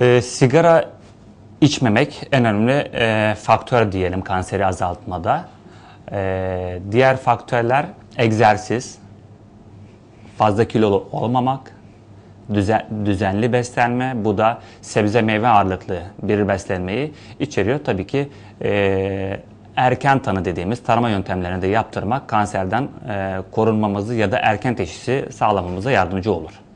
E, sigara içmemek en önemli e, faktör diyelim kanseri azaltmada. E, diğer faktörler egzersiz, fazla kilolu olmamak, düzen, düzenli beslenme. Bu da sebze meyve ağırlıklı bir beslenmeyi içeriyor. Tabii ki e, erken tanı dediğimiz tarama yöntemlerini de yaptırmak kanserden e, korunmamızı ya da erken teşhisi sağlamamıza yardımcı olur.